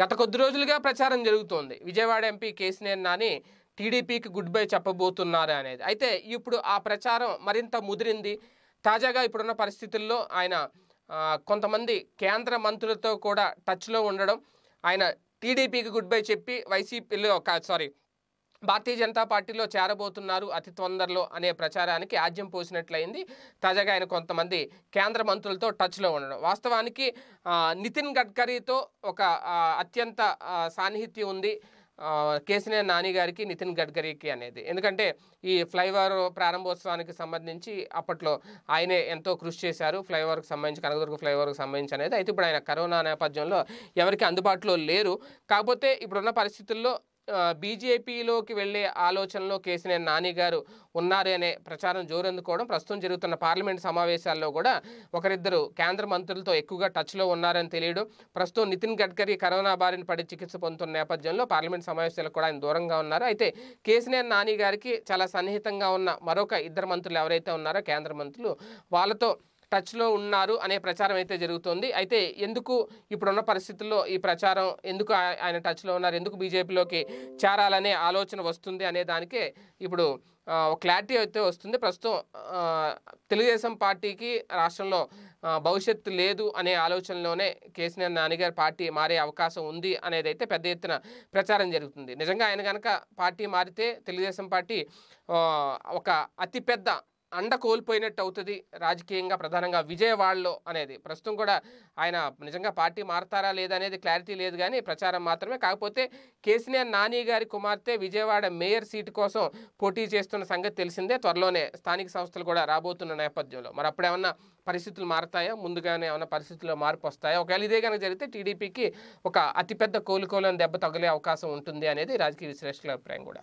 గత కొద్ది రోజులుగా ప్రచారం జరుగుతోంది విజయవాడ ఎంపీ కేసినేని నాని టీడీపీకి గుడ్ బై చెప్పబోతున్నారు అనేది అయితే ఇప్పుడు ఆ ప్రచారం మరింత ముదిరింది తాజాగా ఇప్పుడున్న పరిస్థితుల్లో ఆయన కొంతమంది కేంద్ర మంత్రులతో కూడా టచ్లో ఉండడం ఆయన టీడీపీకి గుడ్ బై చెప్పి వైసీపీలో సారీ భారతీయ జనతా పార్టీలో చేరబోతున్నారు అతి తొందరలో అనే ప్రచారానికి ఆజ్యం పోసినట్లయింది తాజాగా ఆయన కొంతమంది కేంద్ర మంత్రులతో టచ్లో ఉండడం వాస్తవానికి నితిన్ గడ్కరీతో ఒక అత్యంత సాన్నిహిత్యం ఉంది కేసినే నాని గారికి నితిన్ గడ్కరీకి అనేది ఎందుకంటే ఈ ఫ్లైఓవర్ ప్రారంభోత్సవానికి సంబంధించి అప్పట్లో ఆయనే ఎంతో కృషి చేశారు ఫ్లైఓవర్కి సంబంధించి కనకదుర్గ ఫ్లైఓవర్కి సంబంధించి అనేది అయితే ఇప్పుడు ఆయన కరోనా నేపథ్యంలో ఎవరికి అందుబాటులో లేరు కాకపోతే ఇప్పుడున్న పరిస్థితుల్లో బీజేపీలోకి వెళ్లే ఆలోచనలో కేసీఆర్ నాని గారు ఉన్నారు అనే ప్రచారం జోరందుకోవడం ప్రస్తుతం జరుగుతున్న పార్లమెంట్ సమావేశాల్లో కూడా ఒకరిద్దరు కేంద్ర మంత్రులతో ఎక్కువగా టచ్లో ఉన్నారని తెలియడం ప్రస్తుతం నితిన్ గడ్కరీ కరోనా బారిన పడి చికిత్స పొందుతున్న నేపథ్యంలో పార్లమెంట్ సమావేశాలకు కూడా ఆయన దూరంగా ఉన్నారు అయితే కేసీఆర్ నాని గారికి చాలా సన్నిహితంగా ఉన్న మరొక ఇద్దరు మంత్రులు ఎవరైతే ఉన్నారో కేంద్ర మంత్రులు వాళ్ళతో టచ్లో ఉన్నారు అనే ప్రచారం అయితే జరుగుతోంది అయితే ఎందుకు ఇప్పుడున్న పరిస్థితుల్లో ఈ ప్రచారం ఎందుకు ఆయన టచ్లో ఉన్నారు ఎందుకు బీజేపీలోకి చేరాలనే ఆలోచన వస్తుంది అనే దానికే ఇప్పుడు క్లారిటీ అయితే వస్తుంది ప్రస్తుతం తెలుగుదేశం పార్టీకి రాష్ట్రంలో భవిష్యత్తు లేదు అనే ఆలోచనలోనే కేసీఆర్ నాన్నగారు పార్టీ మారే అవకాశం ఉంది అనేది అయితే పెద్ద ఎత్తున ప్రచారం జరుగుతుంది నిజంగా ఆయన కనుక పార్టీ మారితే తెలుగుదేశం పార్టీ ఒక అతిపెద్ద అండ కోల్పోయినట్టు అవుతుంది రాజకీయంగా ప్రధానంగా విజయవాడలో అనేది ప్రస్తుతం కూడా ఆయన నిజంగా పార్టీ మారతారా లేదా అనేది క్లారిటీ లేదు కానీ ప్రచారం మాత్రమే కాకపోతే కేసీఆర్ నాని గారి కుమార్తె విజయవాడ మేయర్ సీటు కోసం పోటీ చేస్తున్న సంగతి తెలిసిందే త్వరలోనే స్థానిక సంస్థలు కూడా రాబోతున్న నేపథ్యంలో మరి అప్పుడేమన్నా పరిస్థితులు మారతాయా ముందుగానే ఏమైనా పరిస్థితుల్లో మార్పు వస్తాయా ఒకవేళ ఇదే కనుక జరిగితే టీడీపీకి ఒక అతిపెద్ద కోలుకోలేని దెబ్బ తగిలే అవకాశం ఉంటుంది అనేది రాజకీయ విశ్లేషకుల అభిప్రాయం కూడా